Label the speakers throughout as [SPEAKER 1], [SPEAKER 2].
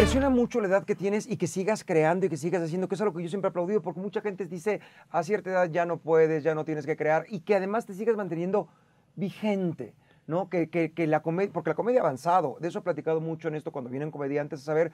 [SPEAKER 1] impresiona mucho la edad que tienes y que sigas creando y que sigas haciendo, que es algo que yo siempre he aplaudido, porque mucha gente dice, a cierta edad ya no puedes, ya no tienes que crear, y que además te sigas manteniendo vigente. ¿no? Que, la porque la comedia ha avanzado, de eso he platicado mucho en esto cuando vienen comediantes, a saber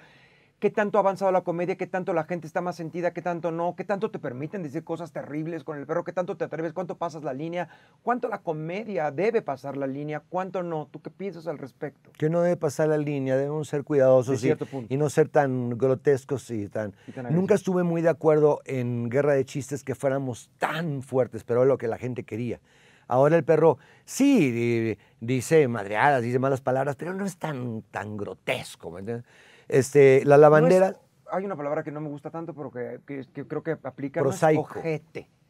[SPEAKER 1] qué tanto ha avanzado la comedia, qué tanto la gente está más sentida, qué tanto no, qué tanto te permiten decir cosas terribles con el perro, qué tanto te atreves, cuánto pasas la línea, cuánto la comedia debe pasar la línea, cuánto no. ¿Tú qué piensas al respecto?
[SPEAKER 2] Que no debe pasar la línea, debemos ser cuidadosos y, no ser tan grotescos y tan... Nunca estuve muy de acuerdo en Guerra de Chistes que fuéramos tan fuertes, pero es lo que la gente quería. Ahora el perro sí dice madreadas, dice malas palabras, pero no es tan, tan grotesco, entiendes? Este, la lavandera.
[SPEAKER 1] hay una palabra que no me gusta tanto, pero que, creo que aplica. Prosaico. No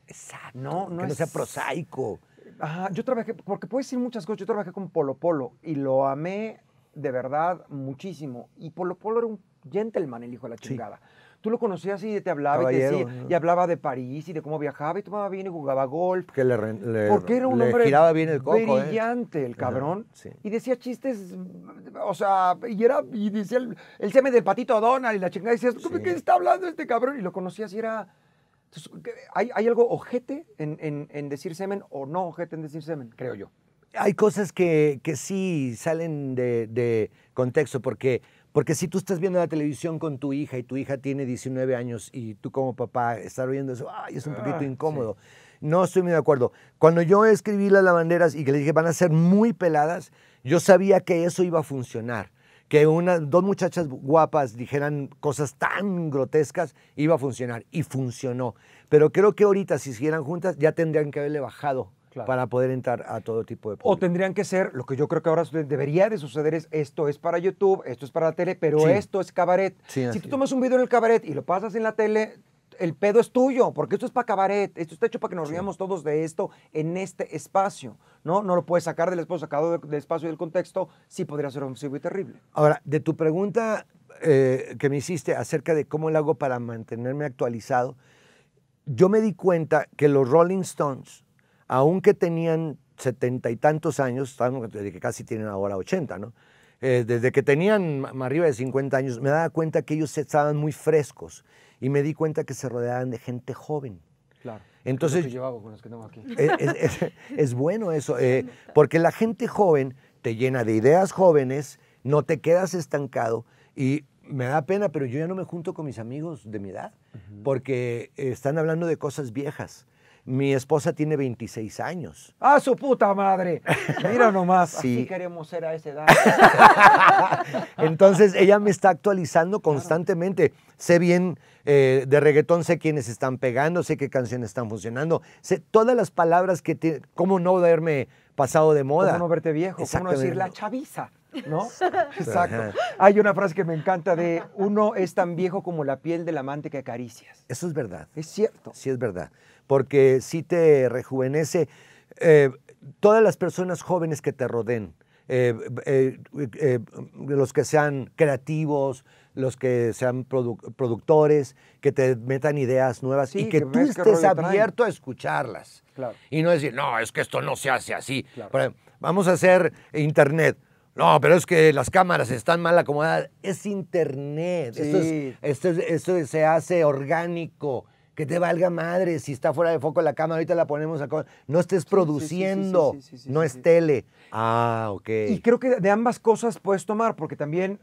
[SPEAKER 1] Exacto. No, no que sea prosaico. Ajá, yo trabajé, porque puedes decir muchas cosas. Yo trabajé con Polo Polo y lo amé de verdad muchísimo. Y Polo Polo era un gentleman, el hijo de la chingada. Tú lo conocías y te hablaba y, decía, y hablaba de París y de cómo viajaba y tomaba bien y jugaba golf. Porque era un hombre ¿eh? brillante, el cabrón. Y decía chistes, o sea, y era, y decía el, semen del patito Donald y la chingada. Y decías, ¿qué está hablando este cabrón? Y lo conocías y era... ¿hay, algo ojete en, decir semen o no ojete en decir semen? Creo yo
[SPEAKER 2] hay cosas que, sí salen de, contexto, porque porque si tú estás viendo la televisión con tu hija y tu hija tiene 19 años y tú como papá estás viendo eso, ay, es un poquito ah, incómodo. No estoy muy de acuerdo. Cuando yo escribí las lavanderas y que les dije van a ser muy peladas, yo sabía que eso iba a funcionar. Que unas dos muchachas guapas dijeran cosas tan grotescas iba a funcionar y funcionó. Pero creo que ahorita si siguieran
[SPEAKER 1] juntas ya tendrían que haberle bajado
[SPEAKER 2] para poder entrar a todo tipo de
[SPEAKER 1] O tendrían que ser, lo que yo creo que ahora debería de suceder es, esto es para YouTube, esto es para la tele, pero esto es cabaret. si tú tomas un video en el cabaret y lo pasas en la tele, el pedo es tuyo, porque esto es para cabaret, esto está hecho para que nos riamos todos de esto en este espacio, ¿no? No lo puedes sacar del espacio, sacado del, espacio y del contexto, sí podría ser un y terrible.
[SPEAKER 2] Ahora, de tu pregunta eh, que me hiciste acerca de cómo lo hago para mantenerme actualizado, yo me di cuenta que los Rolling Stones aunque tenían setenta y tantos años, desde que casi tienen ahora 80, ¿no? Eh, desde que tenían más arriba de 50 años, me daba cuenta que ellos estaban muy frescos y me di cuenta que se rodeaban de gente joven.
[SPEAKER 1] Claro. Entonces, con los que tengo aquí. E, e,
[SPEAKER 2] es, bueno eso, eh, porque la gente joven te llena de ideas jóvenes, no te quedas estancado y me da pena, pero yo ya no me junto con mis amigos de mi edad, porque están hablando de cosas viejas. Mi esposa tiene 26 años.
[SPEAKER 1] ¡Ah, su puta madre! Mira nomás. Sí. queremos ser a esa edad.
[SPEAKER 2] Entonces, ella me está actualizando constantemente. Sé bien eh, de reggaetón, sé quiénes están pegando, sé qué canciones están funcionando. Sé todas las palabras que... tiene... ¿Cómo no darme pasado de moda? ¿Cómo no
[SPEAKER 1] verte viejo? ¿Cómo no decir la chaviza? ¿no? Exacto. Hay una frase que me encanta de uno es tan viejo como la piel del amante que acaricias. Eso es verdad. Es cierto. Sí es verdad, porque sí
[SPEAKER 2] te rejuvenece. Eh, todas las personas jóvenes que te rodeen, eh, eh, los que sean creativos, los que sean productores, que te metan ideas nuevas y que, tú estés abierto a escucharlas. Y no decir, no, es que esto no se hace así. vamos a hacer internet. No, pero es que las cámaras están mal acomodadas. Es internet. Sí. Esto, se hace orgánico. Que te valga madre si está fuera de foco la cámara.
[SPEAKER 1] Ahorita la ponemos a... No estés produciendo. no es tele.
[SPEAKER 2] Ah, ok. Y
[SPEAKER 1] creo que de ambas cosas puedes tomar, porque también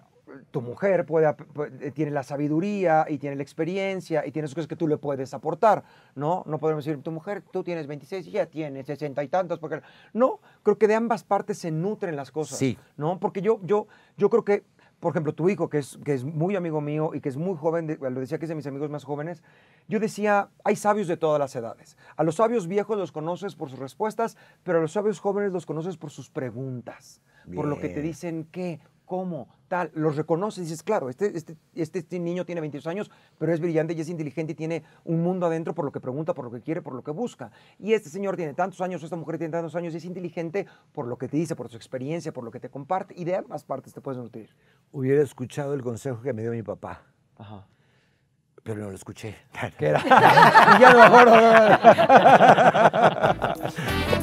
[SPEAKER 1] tu mujer puede, eh, tiene la sabiduría y tiene la experiencia y tiene sus cosas que tú le puedes aportar, ¿no? No podemos decir, tu mujer, tú tienes 26 y ya tienes 60 y tantos. Porque... No, creo que de ambas partes se nutren las cosas, sí. ¿no? Porque yo, yo, yo creo que, por ejemplo, tu hijo, que es, que es muy amigo mío y que es muy joven, lo decía que es de mis amigos más jóvenes, yo decía, hay sabios de todas las edades. A los sabios viejos los conoces por sus respuestas, pero a los sabios jóvenes los conoces por sus preguntas. por lo que te dicen qué, cómo, tal, los reconoces y dices, claro, este, este, este, este niño tiene 22 años, pero es brillante y es inteligente y tiene un mundo adentro por lo que pregunta, por lo que quiere, por lo que busca. Y este señor tiene tantos años, esta mujer tiene tantos años y es inteligente por lo que te dice, por su experiencia, por lo que te comparte y de ambas partes te puedes nutrir. Hubiera escuchado el consejo que me dio mi papá.
[SPEAKER 2] pero no lo escuché. ¿Qué era? ya lo